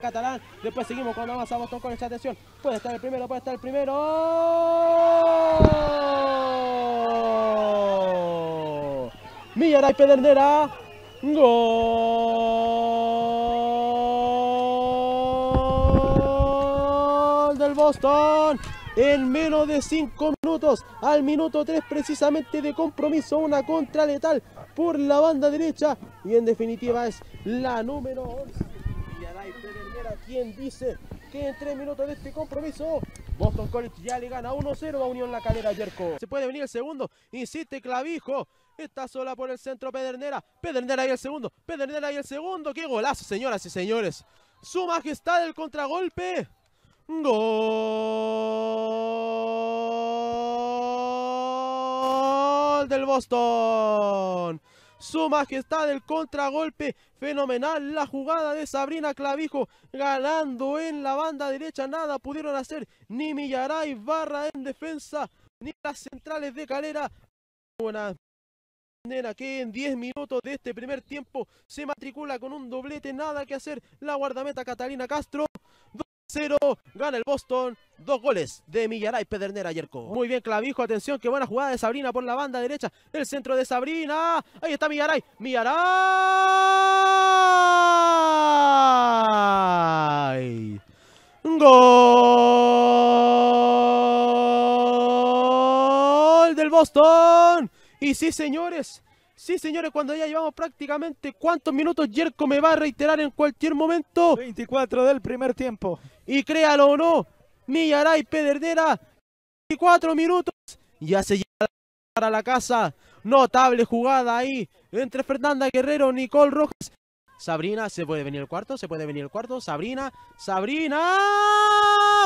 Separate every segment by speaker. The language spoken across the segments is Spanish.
Speaker 1: Catalán, después seguimos cuando avanza Boston con esta atención. Puede estar el primero, puede estar el primero. Millaray Pedernera. Gol del Boston. En menos de 5 minutos, al minuto 3 precisamente de compromiso, una contra letal por la banda derecha. Y en definitiva es la número 11. Pedernera quien dice que en tres minutos de este compromiso Boston College ya le gana 1-0 a Unión La Calera Yerko. Se puede venir el segundo, insiste Clavijo. Está sola por el centro Pedernera. Pedernera y el segundo, Pedernera y el segundo. ¡Qué golazo, señoras y señores! ¡Su majestad el contragolpe! ¡Gol del Boston! su majestad el contragolpe fenomenal la jugada de Sabrina Clavijo ganando en la banda derecha nada pudieron hacer ni Millaray Barra en defensa ni las centrales de Calera buena que en 10 minutos de este primer tiempo se matricula con un doblete, nada que hacer la guardameta Catalina Castro Gana el Boston. Dos goles de Millaray, Pedernera, Yerko. Muy bien, Clavijo. Atención, que buena jugada de Sabrina por la banda derecha. El centro de Sabrina. Ahí está Millaray. Millaray. Gol del Boston. Y sí, señores. Sí, señores, cuando ya llevamos prácticamente cuántos minutos, Jerko me va a reiterar en cualquier momento. 24 del primer tiempo. Y créalo o no, Millaray Pedernera, 24 minutos, ya se llega a la casa. Notable jugada ahí entre Fernanda Guerrero, Nicole Rojas. Sabrina, ¿se puede venir el cuarto? ¿Se puede venir el cuarto? Sabrina, Sabrina.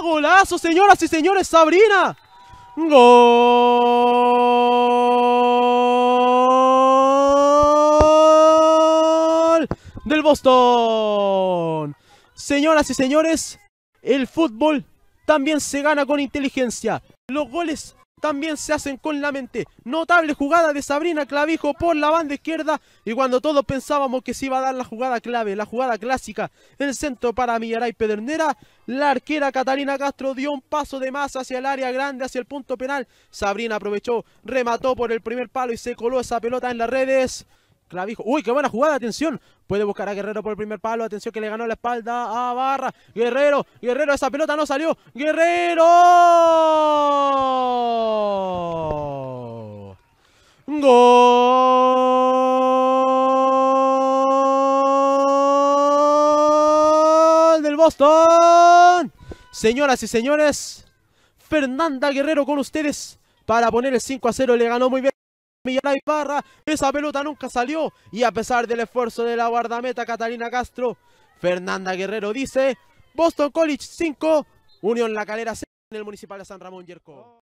Speaker 1: ¡Golazo, señoras y señores! ¡Sabrina! ¡Gol! del Boston. Señoras y señores, el fútbol también se gana con inteligencia. Los goles también se hacen con la mente. Notable jugada de Sabrina Clavijo por la banda izquierda y cuando todos pensábamos que se iba a dar la jugada clave, la jugada clásica, el centro para Millaray Pedernera, la arquera Catalina Castro dio un paso de más hacia el área grande, hacia el punto penal. Sabrina aprovechó, remató por el primer palo y se coló esa pelota en las redes. Clavijo. Uy, qué buena jugada, atención. Puede buscar a Guerrero por el primer palo. Atención que le ganó la espalda a Barra. Guerrero, Guerrero, esa pelota no salió. Guerrero. Gol del Boston. Señoras y señores, Fernanda Guerrero con ustedes para poner el 5 a 0. Le ganó muy bien. Millán Ibarra, esa pelota nunca salió y a pesar del esfuerzo de la guardameta Catalina Castro, Fernanda Guerrero dice Boston College 5, Unión La Calera 6 en el Municipal de San Ramón Yerco.